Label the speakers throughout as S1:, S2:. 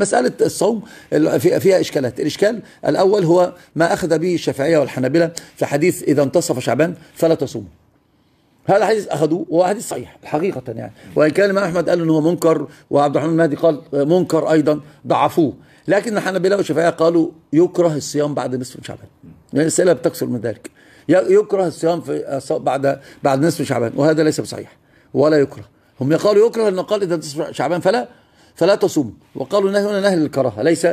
S1: مسألة الصوم فيها إشكالات الإشكال الأول هو ما أخذ به الشافعية والحنابلة في حديث إذا انتصف شعبان فلا تصوموا هذا حديث اخذوه وهو حديث صحيح حقيقه يعني وان كان الامام احمد قال ان هو منكر وعبد الرحمن المهدي قال منكر ايضا ضعفوه لكن الحنابلة والشافعية قالوا يكره الصيام بعد نصف شعبان يعني الاسئله بتكثر من ذلك يكره الصيام في بعد بعد نصف شعبان وهذا ليس بصحيح ولا يكره هم قالوا يكره لانه قال اذا نصف شعبان فلا فلا تصوم وقالوا النهي هنا نهي للكراهه ليس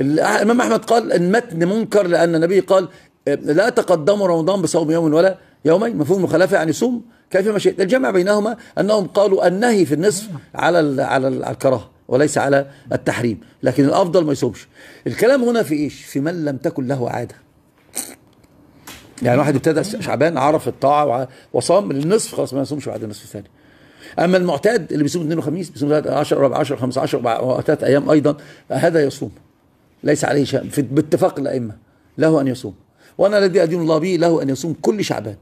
S1: الامام احمد قال المتن منكر لان النبي قال آه، لا تقدموا رمضان بصوم يوم ولا يومين مفهوم مخالفه يعني صوم كيفما شئت الجمع بينهما انهم قالوا النهي في النصف على الـ على الكراهه وليس على التحريم لكن الافضل ما يصومش الكلام هنا في ايش في من لم تكن له عاده يعني واحد ابتدى شعبان عرف الطاعه وصام للنصف خلاص ما يصومش بعد النصف الثاني اما المعتاد اللي بيصوم اثنين وخميس بيصوم 10 4 10 15 وثلاث ايام ايضا هذا يصوم ليس عليه شيء باتفاق الائمه له ان يصوم وانا الذي ادين الله به له ان يصوم كل شعبان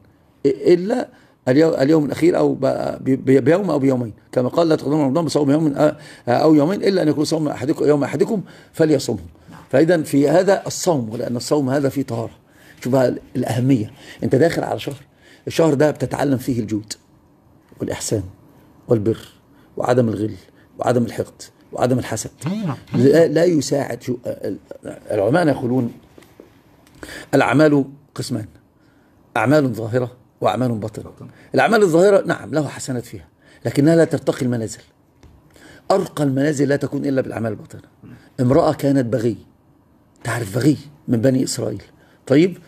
S1: الا اليوم الاخير او بيوم او بيومين كما قال لا تقدموا رمضان بصوم يوم آه، او يومين الا ان يكون صوم احدكم يوم احدكم فليصومه فاذا في هذا الصوم لان الصوم هذا فيه طهاره شوف بقى الاهميه انت داخل على شهر الشهر ده بتتعلم فيه الجود والاحسان والبر وعدم الغل وعدم الحقد وعدم الحسد آه. لا, لا يساعد شو العلماء يقولون الأعمال قسمان أعمال ظاهرة وأعمال باطنة الأعمال الظاهرة نعم له حسنات فيها لكنها لا ترتقي المنازل أرقى المنازل لا تكون إلا بالأعمال الباطنة امرأة كانت بغي تعرف بغي من بني إسرائيل طيب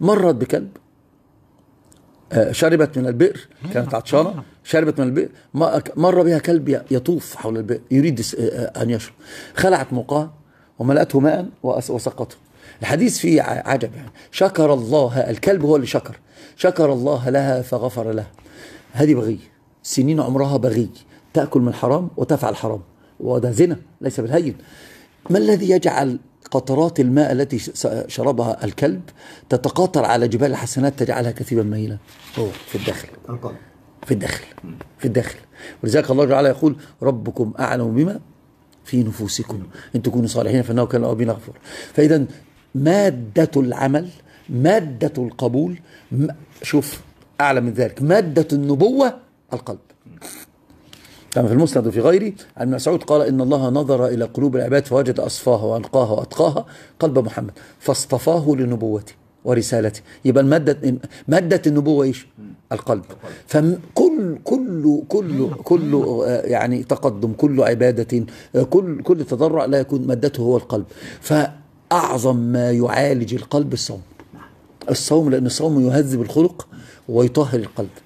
S1: مرت بكلب آه، شربت من البئر كانت نعم. عطشانه نعم. شربت من البئر مر بها كلب يطوف حول البئر يريد آه، آه، ان يشرب خلعت مقاه وملأته ماء وسقته الحديث فيه عجب يعني شكر الله الكلب هو اللي شكر شكر الله لها فغفر لها هذه بغي سنين عمرها بغي تأكل من حرام وتفعل حرام وده زنا ليس بالهين ما الذي يجعل قطرات الماء التي شربها الكلب تتقاطر على جبال الحسنات تجعلها كثيبا هو في الداخل في الداخل في الداخل ولذلك الله تعالى يقول ربكم أعلم بما في نفوسكم إن تكونوا صالحين فإنه كان أبينا غفور فإذا مادة العمل مادة القبول شوف أعلى من ذلك مادة النبوة القلب كما في المسند وفي غيره عن مسعود قال إن الله نظر إلى قلوب العباد فوجد أصفاها وأنقاها وأتقاها قلب محمد فاصطفاه لنبوته ورسالته يبقى مادة مادة النبوة إيش؟ القلب فكل كل كل كل يعني تقدم كل عبادة كل كل تضرع لا يكون مادته هو القلب فأعظم ما يعالج القلب الصوم الصوم لأن الصوم يهذب الخلق ويطهر القلب